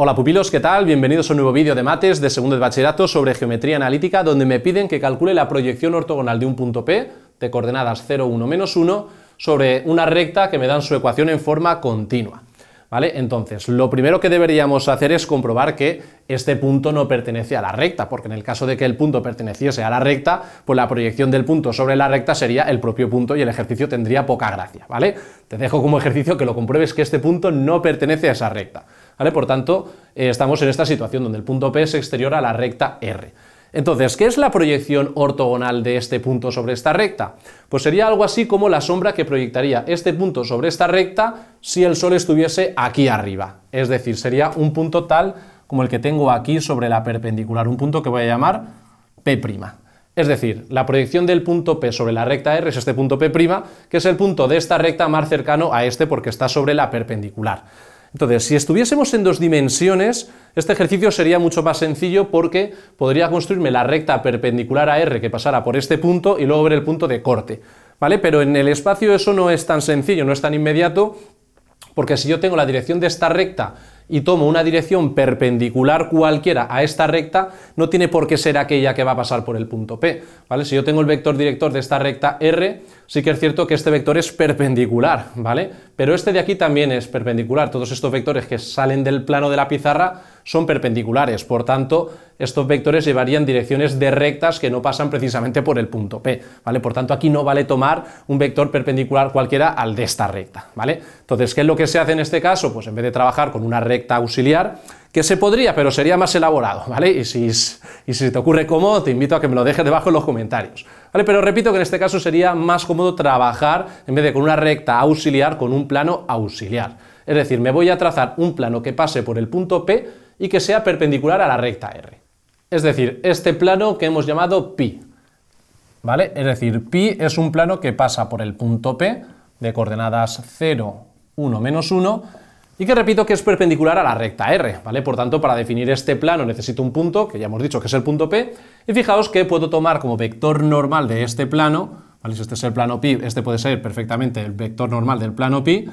Hola pupilos, ¿qué tal? Bienvenidos a un nuevo vídeo de mates de segundo de bachillerato sobre geometría analítica donde me piden que calcule la proyección ortogonal de un punto P de coordenadas 0, 1, menos 1 sobre una recta que me dan su ecuación en forma continua. ¿Vale? Entonces, lo primero que deberíamos hacer es comprobar que este punto no pertenece a la recta, porque en el caso de que el punto perteneciese a la recta, pues la proyección del punto sobre la recta sería el propio punto y el ejercicio tendría poca gracia, ¿vale? Te dejo como ejercicio que lo compruebes que este punto no pertenece a esa recta. Por tanto, eh, estamos en esta situación donde el punto P es exterior a la recta R. Entonces, ¿qué es la proyección ortogonal de este punto sobre esta recta? Pues sería algo así como la sombra que proyectaría este punto sobre esta recta si el Sol estuviese aquí arriba. Es decir, sería un punto tal como el que tengo aquí sobre la perpendicular, un punto que voy a llamar P'. Es decir, la proyección del punto P sobre la recta R es este punto P', que es el punto de esta recta más cercano a este porque está sobre la perpendicular. Entonces, si estuviésemos en dos dimensiones, este ejercicio sería mucho más sencillo porque podría construirme la recta perpendicular a R que pasara por este punto y luego ver el punto de corte. ¿Vale? Pero en el espacio eso no es tan sencillo, no es tan inmediato, porque si yo tengo la dirección de esta recta y tomo una dirección perpendicular cualquiera a esta recta, no tiene por qué ser aquella que va a pasar por el punto P. ¿vale? Si yo tengo el vector director de esta recta R, sí que es cierto que este vector es perpendicular, ¿vale? Pero este de aquí también es perpendicular. Todos estos vectores que salen del plano de la pizarra son perpendiculares, por tanto, estos vectores llevarían direcciones de rectas que no pasan precisamente por el punto P, ¿vale? Por tanto, aquí no vale tomar un vector perpendicular cualquiera al de esta recta, ¿vale? Entonces, ¿qué es lo que se hace en este caso? Pues en vez de trabajar con una recta auxiliar, que se podría, pero sería más elaborado, ¿vale? Y si, y si te ocurre cómo, te invito a que me lo dejes debajo en los comentarios, ¿vale? Pero repito que en este caso sería más cómodo trabajar en vez de con una recta auxiliar, con un plano auxiliar. Es decir, me voy a trazar un plano que pase por el punto P y que sea perpendicular a la recta R. Es decir, este plano que hemos llamado pi, ¿vale? Es decir, pi es un plano que pasa por el punto P de coordenadas 0, 1, menos 1, y que repito que es perpendicular a la recta R, ¿vale? Por tanto, para definir este plano necesito un punto, que ya hemos dicho que es el punto P, y fijaos que puedo tomar como vector normal de este plano, ¿vale? Si este es el plano pi, este puede ser perfectamente el vector normal del plano pi.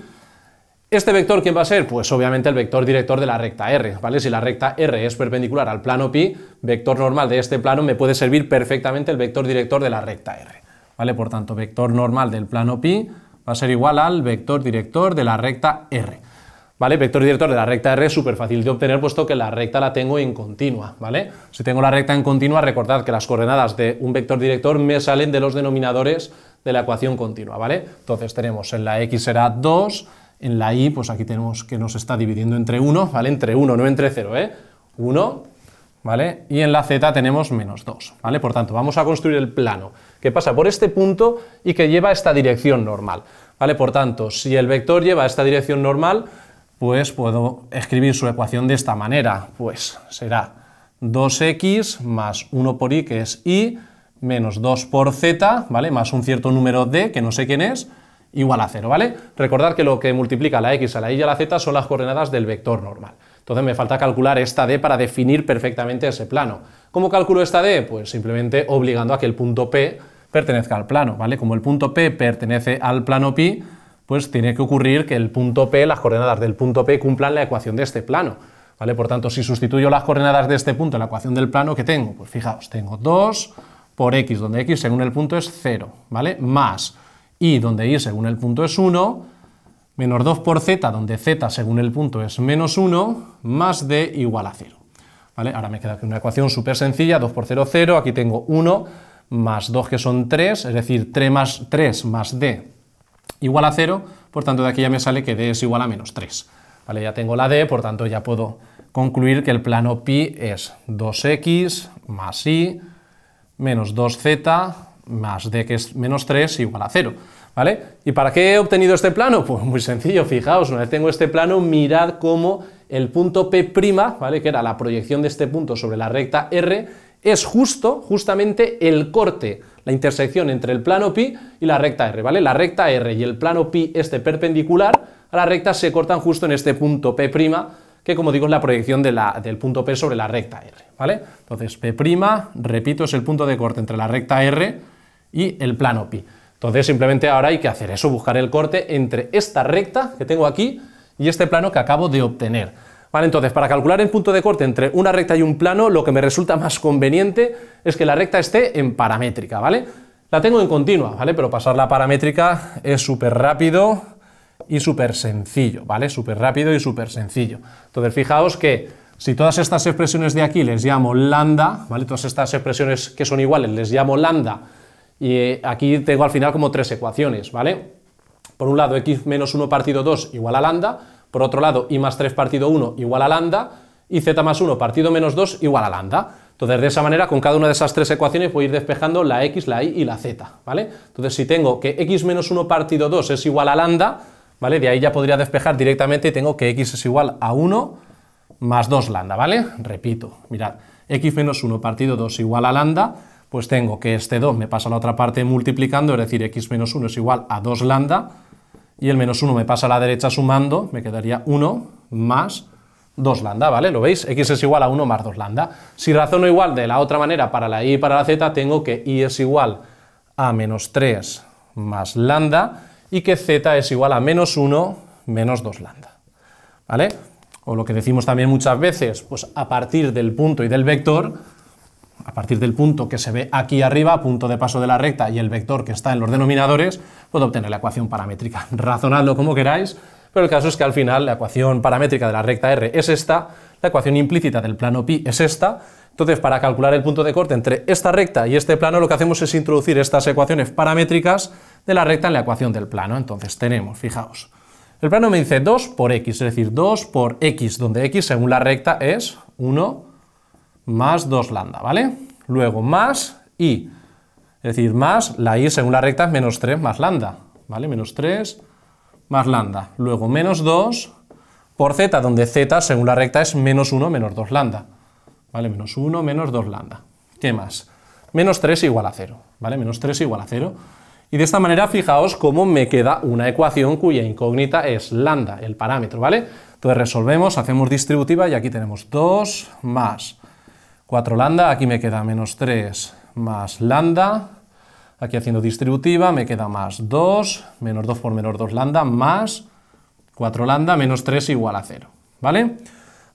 ¿Este vector quién va a ser? Pues obviamente el vector director de la recta R, ¿vale? Si la recta R es perpendicular al plano pi, vector normal de este plano me puede servir perfectamente el vector director de la recta R, ¿vale? Por tanto, vector normal del plano pi va a ser igual al vector director de la recta R. ¿Vale? Vector director de la recta R es súper fácil de obtener puesto que la recta la tengo en continua, ¿vale? Si tengo la recta en continua, recordad que las coordenadas de un vector director me salen de los denominadores de la ecuación continua, ¿vale? Entonces tenemos en la X será 2, en la Y pues aquí tenemos que nos está dividiendo entre 1, ¿vale? Entre 1, no entre 0, ¿eh? 1, ¿vale? Y en la Z tenemos menos 2, ¿vale? Por tanto, vamos a construir el plano que pasa por este punto y que lleva esta dirección normal, ¿vale? Por tanto, si el vector lleva esta dirección normal, pues puedo escribir su ecuación de esta manera, pues será 2x más 1 por y, que es y, menos 2 por z, ¿vale? Más un cierto número d, que no sé quién es, igual a 0, ¿vale? Recordad que lo que multiplica la x a la y a la z son las coordenadas del vector normal. Entonces me falta calcular esta d para definir perfectamente ese plano. ¿Cómo calculo esta d? Pues simplemente obligando a que el punto p pertenezca al plano, ¿vale? Como el punto p pertenece al plano pi, pues tiene que ocurrir que el punto P, las coordenadas del punto P cumplan la ecuación de este plano. ¿Vale? Por tanto, si sustituyo las coordenadas de este punto en la ecuación del plano, ¿qué tengo? Pues fijaos, tengo 2 por x, donde x según el punto es 0, ¿vale? Más y, donde y según el punto es 1, menos 2 por z, donde z según el punto es menos 1, más d igual a 0. ¿Vale? Ahora me queda una ecuación súper sencilla, 2 por 0, 0, aquí tengo 1 más 2 que son 3, es decir, 3 más, 3 más d igual a 0, por tanto de aquí ya me sale que d es igual a menos 3. ¿Vale? Ya tengo la d, por tanto ya puedo concluir que el plano pi es 2x más y menos 2z más d que es menos 3 igual a 0. ¿Vale? ¿Y para qué he obtenido este plano? Pues muy sencillo, fijaos, una vez tengo este plano, mirad cómo el punto P', ¿vale? que era la proyección de este punto sobre la recta R, es justo, justamente el corte la intersección entre el plano pi y la recta R, ¿vale? La recta R y el plano pi este perpendicular a la recta se cortan justo en este punto P', que como digo es la proyección del punto P sobre la recta R, ¿vale? Entonces P', repito, es el punto de corte entre la recta R y el plano pi. Entonces simplemente ahora hay que hacer eso, buscar el corte entre esta recta que tengo aquí y este plano que acabo de obtener entonces, para calcular el punto de corte entre una recta y un plano, lo que me resulta más conveniente es que la recta esté en paramétrica, ¿vale? La tengo en continua, ¿vale? Pero pasarla a paramétrica es súper rápido y súper sencillo, ¿vale? Súper rápido y súper sencillo. Entonces, fijaos que si todas estas expresiones de aquí les llamo lambda, ¿vale? Todas estas expresiones que son iguales les llamo lambda, y eh, aquí tengo al final como tres ecuaciones, ¿vale? Por un lado, x menos 1 partido 2 igual a lambda, por otro lado, y más 3 partido 1 igual a lambda, y z más 1 partido menos 2 igual a lambda. Entonces, de esa manera, con cada una de esas tres ecuaciones voy a ir despejando la x, la y y la z, ¿vale? Entonces, si tengo que x menos 1 partido 2 es igual a lambda, ¿vale? De ahí ya podría despejar directamente y tengo que x es igual a 1 más 2 lambda, ¿vale? Repito, mirad, x menos 1 partido 2 igual a lambda, pues tengo que este 2 me pasa a la otra parte multiplicando, es decir, x menos 1 es igual a 2 lambda, y el menos 1 me pasa a la derecha sumando, me quedaría 1 más 2 lambda, ¿vale? ¿Lo veis? x es igual a 1 más 2 lambda. Si razono igual de la otra manera para la y y para la z, tengo que y es igual a menos 3 más lambda y que z es igual a menos 1 menos 2 lambda, ¿vale? O lo que decimos también muchas veces, pues a partir del punto y del vector a partir del punto que se ve aquí arriba, punto de paso de la recta y el vector que está en los denominadores, puedo obtener la ecuación paramétrica. Razonadlo como queráis, pero el caso es que al final la ecuación paramétrica de la recta R es esta, la ecuación implícita del plano pi es esta, entonces, para calcular el punto de corte entre esta recta y este plano, lo que hacemos es introducir estas ecuaciones paramétricas de la recta en la ecuación del plano. Entonces, tenemos, fijaos, el plano me dice 2 por x, es decir, 2 por x, donde x según la recta es 1, más 2 lambda, ¿vale? Luego más i, es decir, más la i según la recta es menos 3 más lambda, ¿vale? Menos 3 más lambda. Luego menos 2 por z, donde z según la recta es menos 1 menos 2 lambda, ¿vale? Menos 1 menos 2 lambda. ¿Qué más? Menos 3 igual a 0, ¿vale? Menos 3 igual a 0. Y de esta manera fijaos cómo me queda una ecuación cuya incógnita es lambda, el parámetro, ¿vale? Entonces resolvemos, hacemos distributiva y aquí tenemos 2 más 4 lambda, aquí me queda menos 3 más lambda, aquí haciendo distributiva me queda más 2, menos 2 por menos 2 lambda, más 4 lambda menos 3 igual a 0, ¿vale?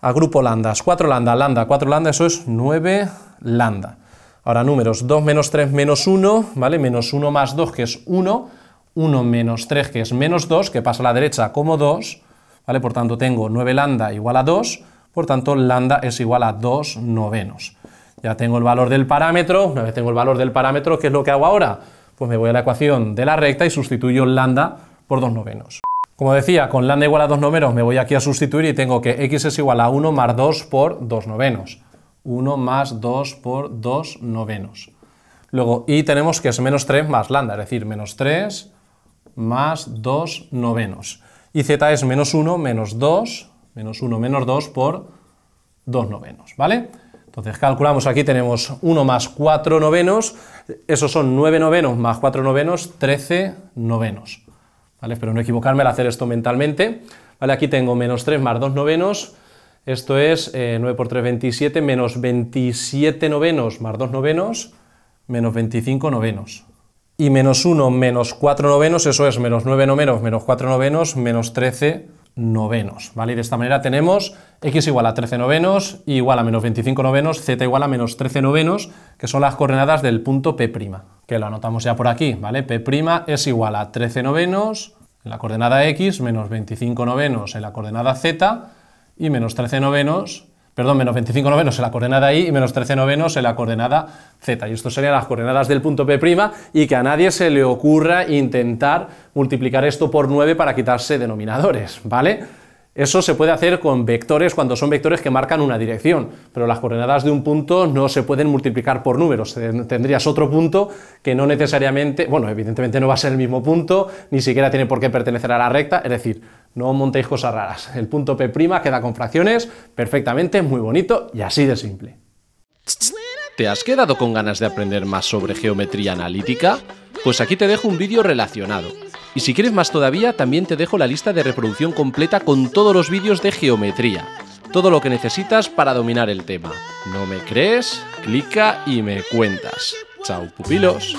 Agrupo lambdas, 4 lambda, lambda, 4 lambda, eso es 9 lambda. Ahora números, 2 menos 3 menos 1, ¿vale? Menos 1 más 2 que es 1, 1 menos 3 que es menos 2, que pasa a la derecha como 2, ¿vale? Por tanto tengo 9 lambda igual a 2, por tanto, lambda es igual a 2 novenos. Ya tengo el valor del parámetro. Una vez tengo el valor del parámetro, ¿qué es lo que hago ahora? Pues me voy a la ecuación de la recta y sustituyo lambda por 2 novenos. Como decía, con lambda igual a 2 novenos me voy aquí a sustituir y tengo que x es igual a 1 más 2 por 2 novenos. 1 más 2 por 2 novenos. Luego y tenemos que es menos 3 más lambda, es decir, menos 3 más 2 novenos. Y z es menos 1 menos 2 menos 1 menos 2 por 2 novenos, ¿vale? Entonces calculamos, aquí tenemos 1 más 4 novenos, esos son 9 novenos más 4 novenos, 13 novenos. ¿Vale? Espero no equivocarme al hacer esto mentalmente. ¿Vale? Aquí tengo menos 3 más 2 novenos, esto es 9 eh, por 3, 27, menos 27 novenos más 2 novenos, menos 25 novenos. Y menos 1 menos 4 novenos, eso es menos 9 novenos menos 4 novenos, menos 13 novenos ¿vale? Y de esta manera tenemos x igual a 13 novenos, y igual a menos 25 novenos, z igual a menos 13 novenos, que son las coordenadas del punto P', que lo anotamos ya por aquí, ¿vale? P' es igual a 13 novenos en la coordenada x, menos 25 novenos en la coordenada z, y menos 13 novenos perdón, menos 25 novenos en la coordenada Y y menos 13 novenos en la coordenada Z. Y esto serían las coordenadas del punto P' y que a nadie se le ocurra intentar multiplicar esto por 9 para quitarse denominadores, ¿vale? Eso se puede hacer con vectores cuando son vectores que marcan una dirección, pero las coordenadas de un punto no se pueden multiplicar por números. Tendrías otro punto que no necesariamente, bueno, evidentemente no va a ser el mismo punto, ni siquiera tiene por qué pertenecer a la recta, es decir, no montéis cosas raras. El punto P' queda con fracciones perfectamente, muy bonito y así de simple. ¿Te has quedado con ganas de aprender más sobre geometría analítica? Pues aquí te dejo un vídeo relacionado. Y si quieres más todavía, también te dejo la lista de reproducción completa con todos los vídeos de geometría. Todo lo que necesitas para dominar el tema. ¿No me crees? Clica y me cuentas. Chao pupilos.